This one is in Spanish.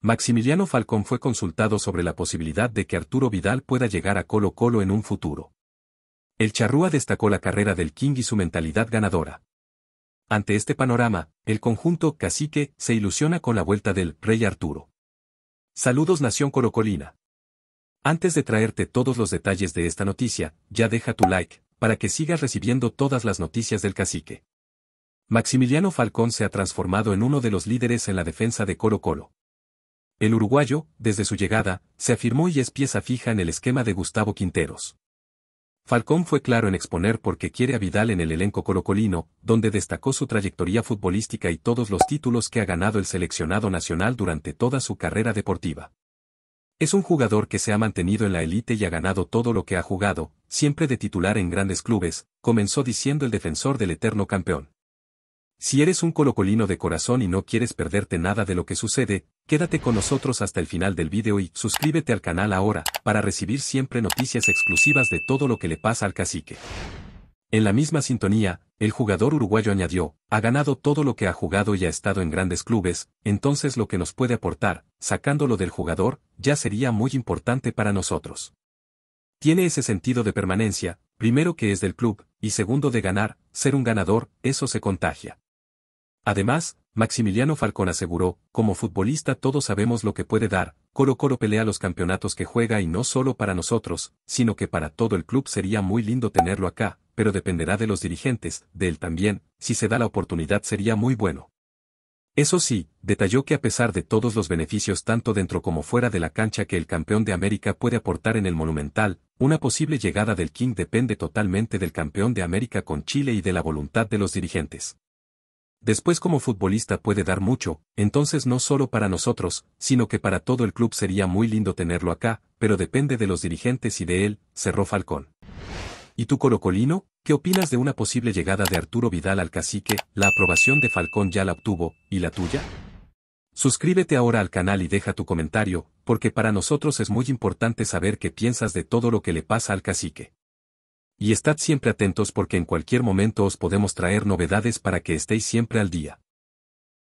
Maximiliano Falcón fue consultado sobre la posibilidad de que Arturo Vidal pueda llegar a Colo Colo en un futuro. El charrúa destacó la carrera del King y su mentalidad ganadora. Ante este panorama, el conjunto cacique se ilusiona con la vuelta del Rey Arturo. Saludos Nación Colo-Colina. Antes de traerte todos los detalles de esta noticia, ya deja tu like, para que sigas recibiendo todas las noticias del cacique. Maximiliano Falcón se ha transformado en uno de los líderes en la defensa de Colo Colo. El uruguayo, desde su llegada, se afirmó y es pieza fija en el esquema de Gustavo Quinteros. Falcón fue claro en exponer por qué quiere a Vidal en el elenco colocolino, donde destacó su trayectoria futbolística y todos los títulos que ha ganado el seleccionado nacional durante toda su carrera deportiva. Es un jugador que se ha mantenido en la élite y ha ganado todo lo que ha jugado, siempre de titular en grandes clubes, comenzó diciendo el defensor del eterno campeón. Si eres un colocolino de corazón y no quieres perderte nada de lo que sucede, Quédate con nosotros hasta el final del vídeo y suscríbete al canal ahora, para recibir siempre noticias exclusivas de todo lo que le pasa al cacique. En la misma sintonía, el jugador uruguayo añadió, ha ganado todo lo que ha jugado y ha estado en grandes clubes, entonces lo que nos puede aportar, sacándolo del jugador, ya sería muy importante para nosotros. Tiene ese sentido de permanencia, primero que es del club, y segundo de ganar, ser un ganador, eso se contagia. Además, Maximiliano Falcón aseguró, como futbolista todos sabemos lo que puede dar, Coro Coro pelea los campeonatos que juega y no solo para nosotros, sino que para todo el club sería muy lindo tenerlo acá, pero dependerá de los dirigentes, de él también, si se da la oportunidad sería muy bueno. Eso sí, detalló que a pesar de todos los beneficios tanto dentro como fuera de la cancha que el campeón de América puede aportar en el Monumental, una posible llegada del King depende totalmente del campeón de América con Chile y de la voluntad de los dirigentes. Después como futbolista puede dar mucho, entonces no solo para nosotros, sino que para todo el club sería muy lindo tenerlo acá, pero depende de los dirigentes y de él, cerró Falcón. ¿Y tú Colocolino? ¿Qué opinas de una posible llegada de Arturo Vidal al cacique? La aprobación de Falcón ya la obtuvo, ¿y la tuya? Suscríbete ahora al canal y deja tu comentario, porque para nosotros es muy importante saber qué piensas de todo lo que le pasa al cacique y estad siempre atentos porque en cualquier momento os podemos traer novedades para que estéis siempre al día.